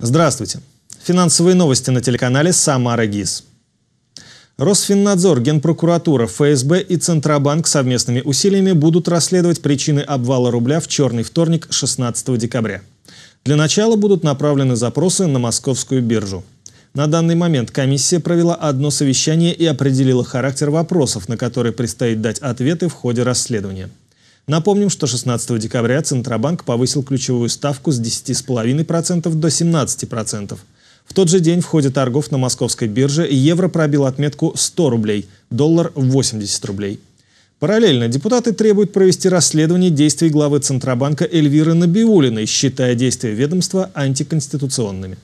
Здравствуйте. Финансовые новости на телеканале «Самара ГИС». Росфиннадзор, Генпрокуратура, ФСБ и Центробанк совместными усилиями будут расследовать причины обвала рубля в черный вторник 16 декабря. Для начала будут направлены запросы на московскую биржу. На данный момент комиссия провела одно совещание и определила характер вопросов, на которые предстоит дать ответы в ходе расследования. Напомним, что 16 декабря Центробанк повысил ключевую ставку с 10,5% до 17%. В тот же день в ходе торгов на московской бирже евро пробил отметку 100 рублей, доллар – 80 рублей. Параллельно депутаты требуют провести расследование действий главы Центробанка Эльвиры Набиулиной, считая действия ведомства антиконституционными.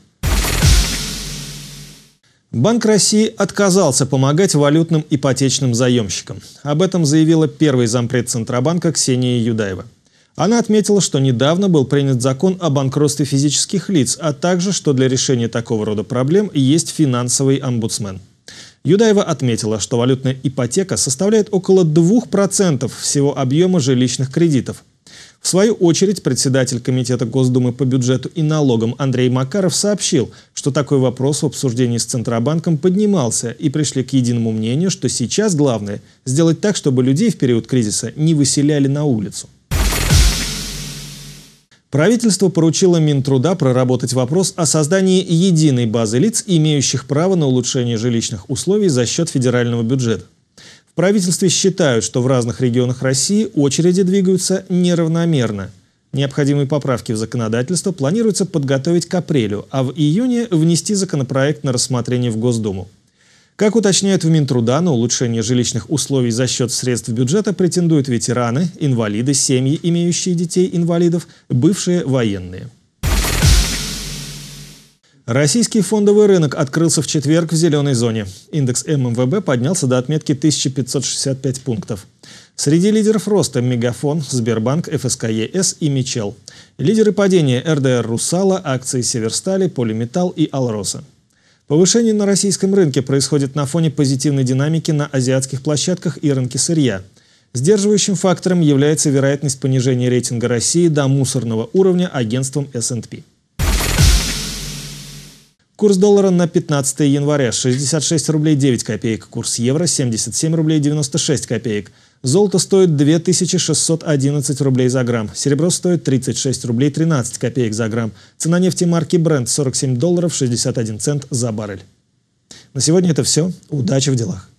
Банк России отказался помогать валютным ипотечным заемщикам. Об этом заявила первый зампред Центробанка Ксения Юдаева. Она отметила, что недавно был принят закон о банкротстве физических лиц, а также, что для решения такого рода проблем есть финансовый омбудсмен. Юдаева отметила, что валютная ипотека составляет около 2% всего объема жилищных кредитов, в свою очередь, председатель Комитета Госдумы по бюджету и налогам Андрей Макаров сообщил, что такой вопрос в обсуждении с Центробанком поднимался и пришли к единому мнению, что сейчас главное – сделать так, чтобы людей в период кризиса не выселяли на улицу. Правительство поручило Минтруда проработать вопрос о создании единой базы лиц, имеющих право на улучшение жилищных условий за счет федерального бюджета. В правительстве считают, что в разных регионах России очереди двигаются неравномерно. Необходимые поправки в законодательство планируется подготовить к апрелю, а в июне внести законопроект на рассмотрение в Госдуму. Как уточняют в Минтруда, на улучшение жилищных условий за счет средств бюджета претендуют ветераны, инвалиды, семьи, имеющие детей инвалидов, бывшие военные. Российский фондовый рынок открылся в четверг в зеленой зоне. Индекс ММВБ поднялся до отметки 1565 пунктов. Среди лидеров роста – Мегафон, Сбербанк, ФСК ЕС и Мичел. Лидеры падения – РДР «Русала», акции «Северстали», «Полиметалл» и «Алроса». Повышение на российском рынке происходит на фоне позитивной динамики на азиатских площадках и рынке сырья. Сдерживающим фактором является вероятность понижения рейтинга России до мусорного уровня агентством S&P. Курс доллара на 15 января 66 рублей 9 копеек, курс евро 77 рублей 96 копеек. Золото стоит 2611 рублей за грамм, серебро стоит 36 рублей 13 копеек за грамм. Цена нефти марки Brent 47 долларов 61 цент за баррель. На сегодня это все. Удачи в делах.